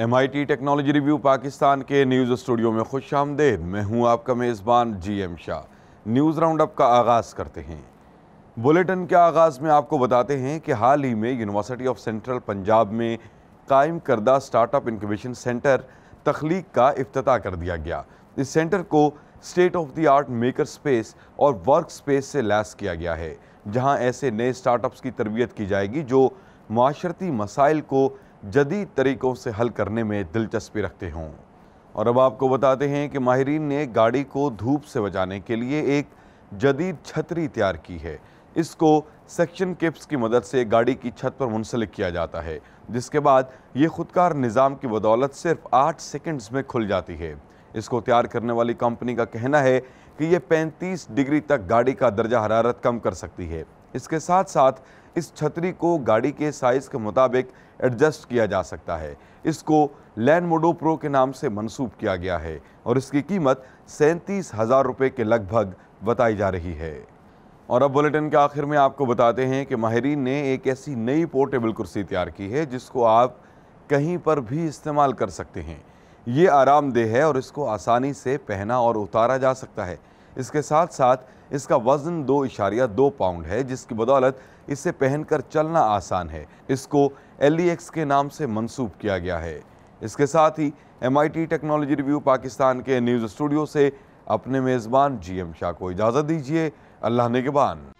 M I T technology review Pakistan کے news studio میں خوش آمدید میں ہوں آپ کا میزبان G M Shah news round up کا آغاز کرتے ہیں بلیٹن کے آغاز میں آپ کو بتاتے ہیں کہ حال ہی میں یونیورسٹی آف سینٹرل پنجاب میں قائم کردہ سٹارٹ اپ انکویشن سینٹر تخلیق کا افتتاح کر دیا گیا اس سینٹر کو state of the art maker space اور ورک سپیس سے لیس کیا گیا ہے جہاں ایسے نئے سٹارٹ اپس کی تربیت کی جائے گی جو معاشرتی مسائل کو جدید طریقوں سے حل کرنے میں دلچسپی رکھتے ہوں اور اب آپ کو بتاتے ہیں کہ ماہرین نے گاڑی کو دھوپ سے بجانے کے لیے ایک جدید چھتری تیار کی ہے اس کو سیکشن کپس کی مدد سے گاڑی کی چھت پر منسلک کیا جاتا ہے جس کے بعد یہ خودکار نظام کی بدولت صرف آٹھ سیکنڈز میں کھل جاتی ہے اس کو تیار کرنے والی کمپنی کا کہنا ہے کہ یہ پینتیس ڈگری تک گاڑی کا درجہ حرارت کم کر سکتی ہے اس کے ساتھ ساتھ اس چھتری کو گاڑی کے سائز کے مطابق ایڈجسٹ کیا جا سکتا ہے اس کو لین موڈو پرو کے نام سے منسوب کیا گیا ہے اور اس کی قیمت سینتیس ہزار روپے کے لگ بھگ بتائی جا رہی ہے اور اب بلیٹن کے آخر میں آپ کو بتاتے ہیں کہ ماہرین نے ایک ایسی نئی پورٹیبل کرسی تیار کی ہے جس کو آپ کہیں پر بھی استعمال کر سکتے ہیں یہ آرام دہ ہے اور اس کو آسانی سے پہنا اور اتارا جا سکتا ہے اس کے ساتھ ساتھ اس کا وزن دو اشاریہ دو پاؤنڈ ہے جس کی بدولت اسے پہن کر چلنا آسان ہے اس کو ایل ای ایکس کے نام سے منسوب کیا گیا ہے اس کے ساتھ ہی M I T technology review Pakistan کے نیوز اسٹوڈیو سے اپنے میزبان جی ایم شاہ کو اجازت دیجیے اللہ نگبان